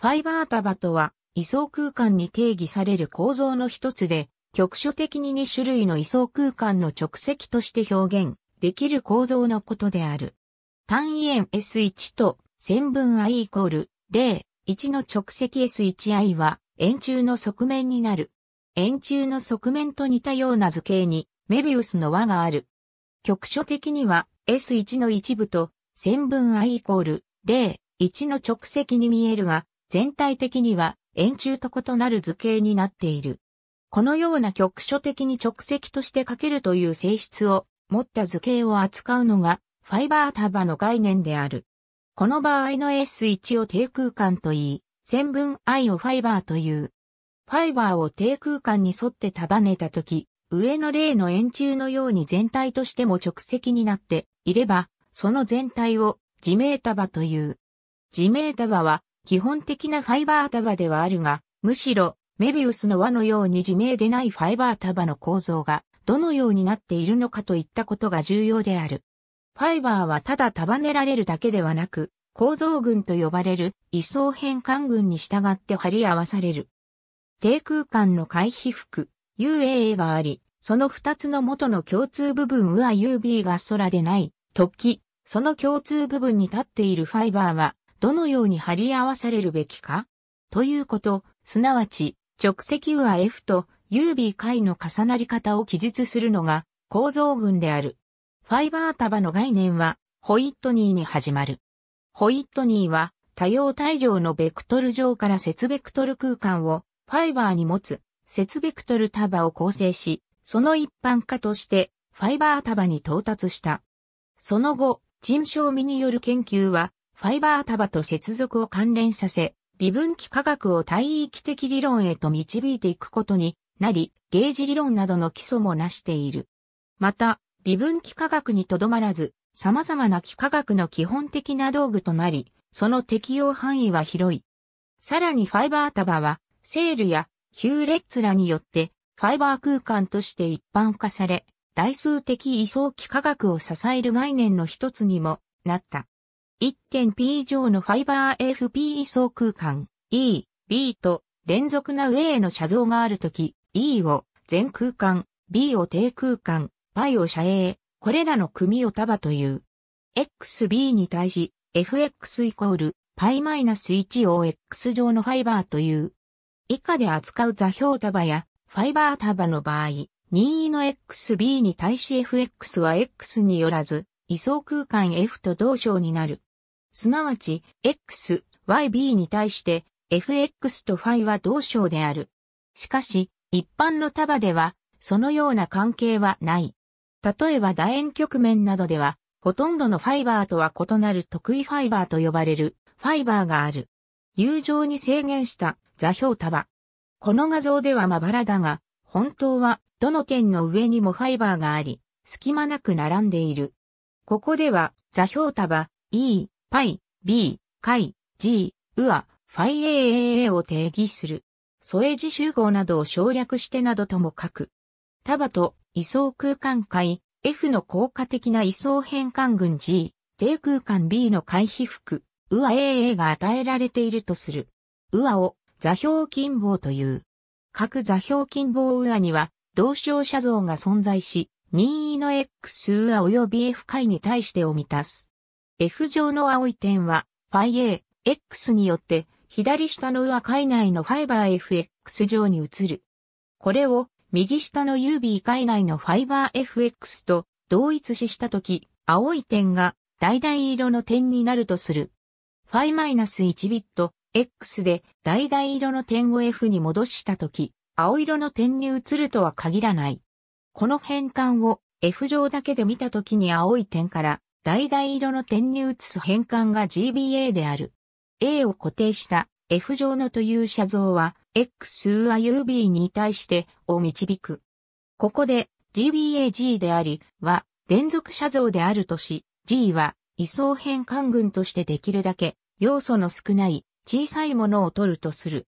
ファイバー束とは、位相空間に定義される構造の一つで、局所的に2種類の位相空間の直積として表現できる構造のことである。単位円 S1 と線分 i イコール0、1の直積 S1i は円柱の側面になる。円柱の側面と似たような図形にメビウスの輪がある。局所的には S1 の一部と線分 i イコール0、1の直積に見えるが、全体的には円柱と異なる図形になっている。このような局所的に直積として書けるという性質を持った図形を扱うのがファイバー束の概念である。この場合の S1 を低空間と言い、線分 I をファイバーという。ファイバーを低空間に沿って束ねたとき、上の例の円柱のように全体としても直積になっていれば、その全体を地名束という。地名束は基本的なファイバー束ではあるが、むしろ、メビウスの輪のように自明でないファイバー束の構造が、どのようになっているのかといったことが重要である。ファイバーはただ束ねられるだけではなく、構造群と呼ばれる位相変換群に従って貼り合わされる。低空間の回避服、UAA があり、その二つの元の共通部分は UB が空でない、時、その共通部分に立っているファイバーは、どのように貼り合わされるべきかということ、すなわち、直積は F と UB 解の重なり方を記述するのが構造群である。ファイバー束の概念は、ホイットニーに始まる。ホイットニーは、多様体上のベクトル上から節ベクトル空間をファイバーに持つ節ベクトル束を構成し、その一般化としてファイバー束に到達した。その後、人賞味による研究はファイバー束と接続を関連させ、微分期科学を対域的理論へと導いていくことになり、ゲージ理論などの基礎もなしている。また、微分幾何学にとどまらず、様々な幾何学の基本的な道具となり、その適用範囲は広い。さらにファイバー束は、セールやヒューレッツらによって、ファイバー空間として一般化され、代数的位相幾何学を支える概念の一つにもなった。1.P 以上のファイバー f p 位相空間 E、B と連続な上への写像があるとき、E を全空間、B を低空間、π を射影、これらの組を束という。XB に対し、FX イコール π-1 を X 上のファイバーという。以下で扱う座標束やファイバー束の場合、任意の XB に対し FX は X によらず、位相空間 F と同称になる。すなわち x、yb に対して fx と φ は同称である。しかし、一般の束では、そのような関係はない。例えば楕円局面などでは、ほとんどのファイバーとは異なる得意ファイバーと呼ばれるファイバーがある。友情に制限した座標束。この画像ではまばらだが、本当はどの点の上にもファイバーがあり、隙間なく並んでいる。ここでは座標束 E、パイ、B、カイ、G、ウア、ファイ AAA を定義する。添え字集合などを省略してなどとも書く。タバと位相空間解、F の効果的な位相変換群 G、低空間 B の回避服、ウア AA が与えられているとする。ウアを座標近傍という。各座標近傍ウアには、同称写像が存在し、任意の X ウア及び F 解に対してを満たす。F 上の青い点は、ファイ a X によって、左下の上海内のファイバー FX 上に移る。これを、右下の UB 海内のファイバー FX と同一視したとき、青い点が、橙色の点になるとする。ファイ -1 ビット、X で、橙色の点を F に戻したとき、青色の点に移るとは限らない。この変換を F 上だけで見たときに青い点から橙色の点に移す変換が GBA である。A を固定した F 上のという写像は X は UB に対してを導く。ここで GBAG でありは連続写像であるとし、G は位相変換群としてできるだけ要素の少ない小さいものを取るとする。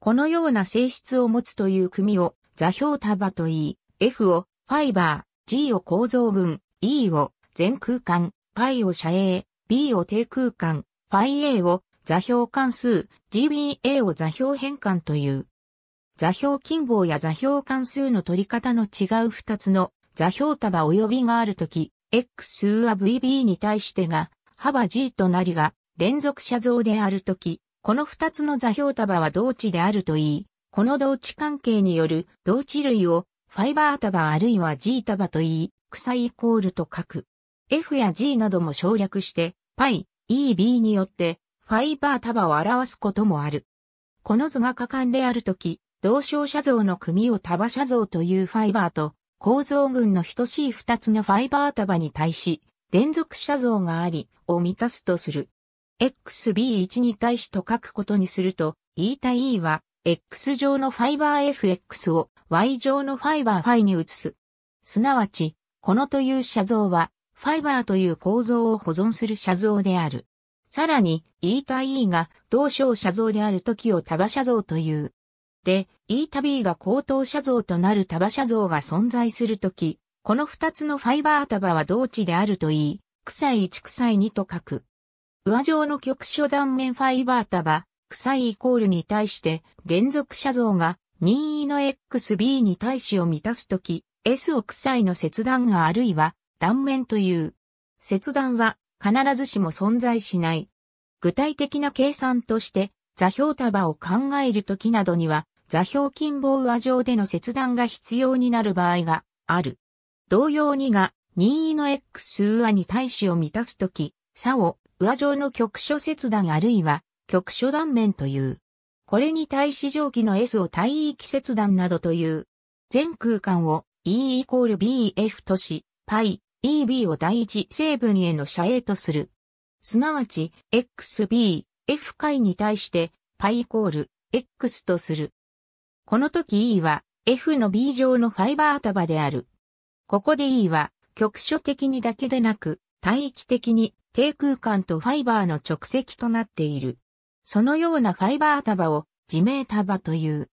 このような性質を持つという組を座標束と言い、F をファイバー、G を構造群、E を全空間、イを射影、b を低空間、イ a を座標関数、gba を座標変換という。座標近傍や座標関数の取り方の違う二つの座標束及びがあるとき、x は vb に対してが、幅 g となりが連続写像であるとき、この二つの座標束は同値であるといい、この同値関係による同値類をファイバー束あるいは g 束といい、草イコールと書く。F や G なども省略して、π、EB によって、ファイバー束を表すこともある。この図が果敢であるとき、同床写像の組を束写像というファイバーと、構造群の等しい二つのファイバー束に対し、連続写像があり、を満たすとする。XB1 に対しと書くことにすると、E 対 E は、X 上のファイバー FX を Y 上のファイバー φ に移す。すなわち、このという写像は、ファイバーという構造を保存する写像である。さらに、イータ E が同小写像である時を束写像という。で、イータ B が高等写像となる束写像が存在するとき、この二つのファイバー束は同値であるといい、臭い1臭い2と書く。上上の局所断面ファイバー束、臭いイコールに対して連続写像が任意の XB に対しを満たすとき、S を臭いの切断があるいは断面という。切断は必ずしも存在しない。具体的な計算として、座標束を考えるときなどには、座標近傍和上での切断が必要になる場合がある。同様にが、任意の X 和に対しを満たすとき、差を上上の局所切断あるいは局所断面という。これに対し上記の S を帯域切断などという。全空間を E イコール BF とし、π、EB を第一成分への遮影とする。すなわち、XB、F 解に対して、π イコール、X とする。この時 E は、F の B 上のファイバー束である。ここで E は、局所的にだけでなく、帯域的に、低空間とファイバーの直積となっている。そのようなファイバー束を、地名束という。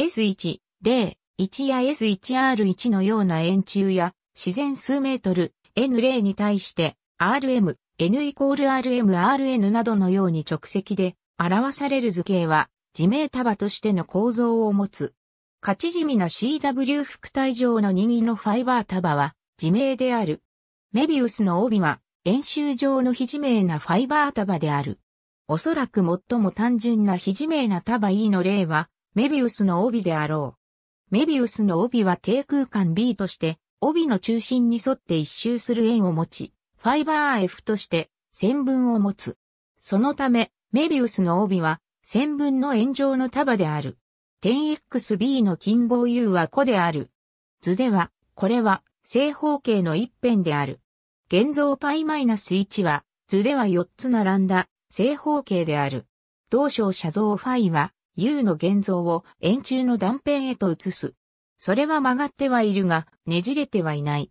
S1、0、1や S1R1 のような円柱や、自然数メートル N0 に対して RM、N イコール RM、RN などのように直積で表される図形は地名束としての構造を持つ。勝ち地味な CW 副体上の任意のファイバー束は地名である。メビウスの帯は円周上の非自明なファイバー束である。おそらく最も単純な非自明な束 E の例はメビウスの帯であろう。メビウスの帯は低空間 B として帯の中心に沿って一周する円を持ち、ファイバー F として線分を持つ。そのため、メビウスの帯は線分の円状の束である。点 XB の近傍 U は弧である。図では、これは正方形の一辺である。現像 π-1 は、図では4つ並んだ正方形である。同章写像 φ は、U の現像を円柱の断片へと移す。それは曲がってはいるが、ねじれてはいない。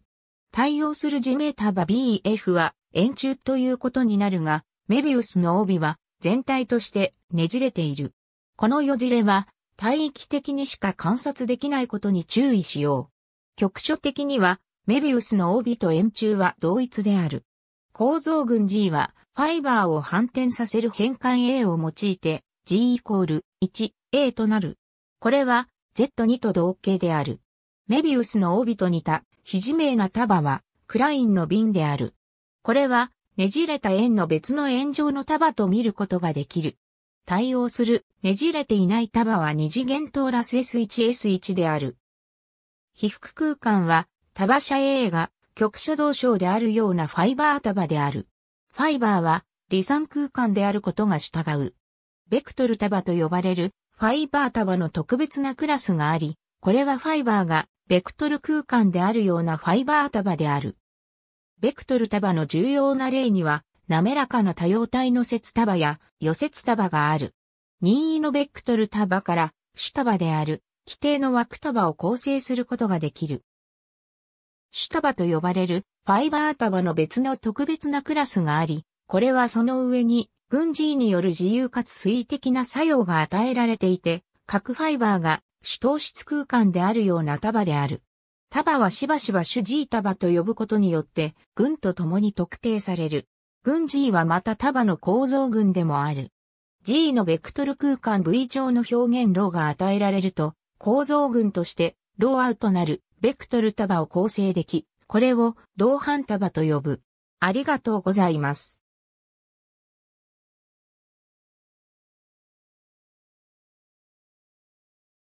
対応する地メータバ b f は円柱ということになるが、メビウスの帯は全体としてねじれている。このよじれは帯域的にしか観察できないことに注意しよう。局所的にはメビウスの帯と円柱は同一である。構造群 G はファイバーを反転させる変換 A を用いて G イコール 1A となる。これは Z2 と同型である。メビウスの帯と似た、非自明な束は、クラインの瓶である。これは、ねじれた円の別の円状の束と見ることができる。対応する、ねじれていない束は二次元トーラス S1S1 である。被覆空間は、束社 A が局所動症であるようなファイバー束である。ファイバーは離散空間であることが従う。ベクトル束と呼ばれるファイバー束の特別なクラスがあり、これはファイバーがベクトル空間であるようなファイバー束である。ベクトル束の重要な例には、滑らかな多様体の節束や予節束がある。任意のベクトル束から主束である規定の枠束を構成することができる。主束と呼ばれるファイバー束の別の特別なクラスがあり、これはその上に軍事による自由かつ水的な作用が与えられていて、核ファイバーが主糖質空間であるような束である。束はしばしば主 G 束と呼ぶことによって、軍と共に特定される。軍 G はまた束の構造群でもある。G のベクトル空間 V 上の表現ーが与えられると、構造群として、ローアウトなる、ベクトル束を構成でき、これを同伴束と呼ぶ。ありがとうございます。